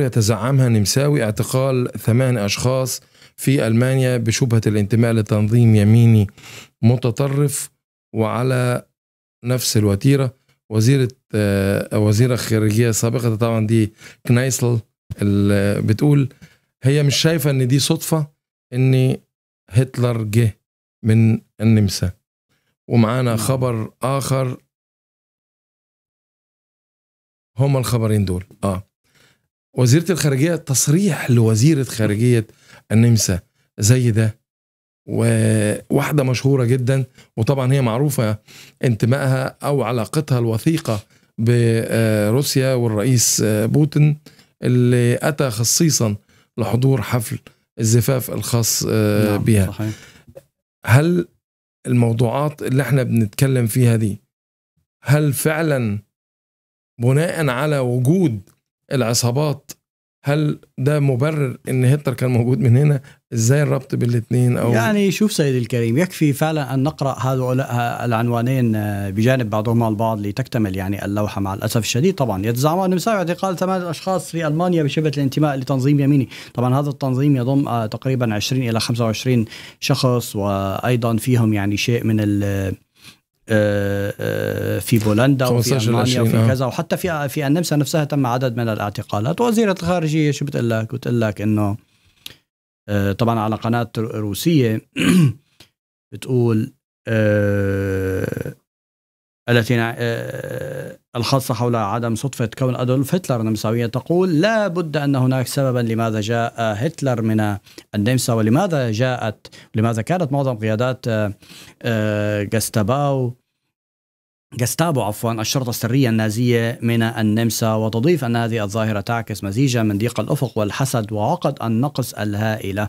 يتزعمها نمساوي اعتقال ثمان أشخاص في ألمانيا بشبهة الانتماء لتنظيم يميني متطرف وعلى نفس الوتيرة وزيرة آه، وزيرة خارجية سابقة طبعا دي كنايسل اللي بتقول هي مش شايفة ان دي صدفة ان هتلر جه من النمسا ومعانا نعم. خبر آخر هما الخبرين دول اه وزيره الخارجيه تصريح لوزيره خارجيه النمسا زي ده وواحده مشهوره جدا وطبعا هي معروفه انتمائها او علاقتها الوثيقه بروسيا والرئيس بوتين اللي اتى خصيصا لحضور حفل الزفاف الخاص آه، نعم بها صحيح. هل الموضوعات اللي احنا بنتكلم فيها دي هل فعلا بناء على وجود العصابات هل ده مبرر ان هتلر كان موجود من هنا ازاي الربط بالاثنين او يعني شوف سيدي الكريم يكفي فعلا ان نقرا هؤلاء العنوانين بجانب بعضهما البعض لتكتمل يعني اللوحه مع الاسف الشديد طبعا يتزعمون بسبب اعتقال ثمان اشخاص في المانيا بشبه الانتماء لتنظيم يميني طبعا هذا التنظيم يضم آه، تقريبا 20 الى 25 شخص وايضا فيهم يعني شيء من ال آه، آه، في بولندا وفي المانيا وفي آه. كذا وحتى في في النمسا نفسها تم عدد من الاعتقالات وزيره الخارجيه شو بتقول لك بتقول لك انه طبعا على قناه روسيه بتقول التي آه، الخاصة حول عدم صدفة كون أدولف هتلر نمساوية تقول لا بد أن هناك سببا لماذا جاء هتلر من النمسا ولماذا جاءت لماذا كانت معظم قيادات آه، آه، جستاباو جستابو عفوا الشرطة السرية النازية من النمسا وتضيف أن هذه الظاهرة تعكس مزيجا من ضيق الأفق والحسد وعقد النقص الهائلة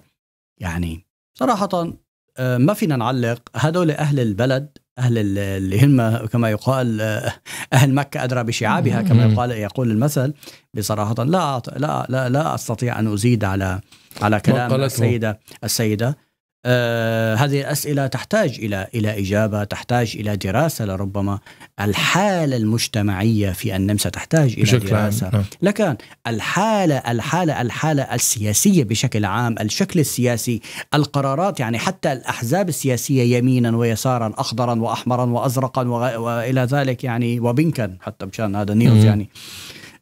يعني صراحة ما فينا نعلق هدول أهل البلد أهل اللي هم كما يقال أهل مكة أدرى بشعابها كما يقال يقول المثل بصراحة لا لا لا, لا أستطيع أن أزيد على على كلام السيدة السيدة آه هذه الأسئلة تحتاج إلى إلى إجابة تحتاج إلى دراسة لربما الحالة المجتمعية في النمسا تحتاج إلى بشكل دراسة عام. لكن الحالة الحالة الحالة السياسية بشكل عام الشكل السياسي القرارات يعني حتى الأحزاب السياسية يمينا ويسارا أخضرا وأحمرا وأزرقا وإلى ذلك يعني وبنكا حتى مشان هذا نيوز يعني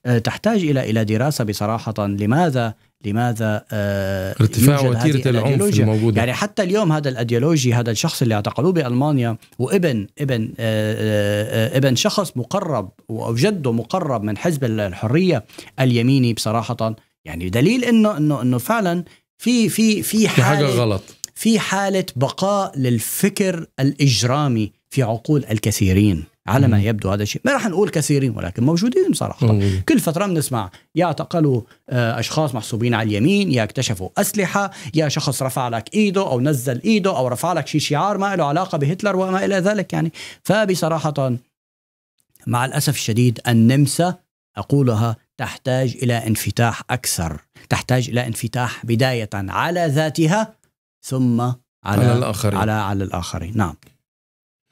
آه، تحتاج الى الى دراسه بصراحه لماذا لماذا آه، ارتفاع وتيره العنف الموجوده يعني حتى اليوم هذا الايديولوجي هذا الشخص اللي اعتقلوه بالمانيا وابن ابن آه، آه، ابن شخص مقرب او جده مقرب من حزب الحريه اليميني بصراحه يعني دليل انه انه انه فعلا في في في حاله حاجه غلط في حاله بقاء للفكر الاجرامي في عقول الكثيرين على ما يبدو هذا الشيء ما راح نقول كثيرين ولكن موجودين صراحة مم. كل فترة بنسمع يا اعتقلوا آه، أشخاص محسوبين على اليمين يا اكتشفوا أسلحة يا شخص رفع لك إيده أو نزل إيده أو رفع لك شيء شعار ما له علاقة بهتلر وما إلى ذلك يعني فبصراحة مع الأسف الشديد النمسا أقولها تحتاج إلى انفتاح أكثر تحتاج إلى انفتاح بداية على ذاتها ثم على, على الآخرين على, على الآخرين نعم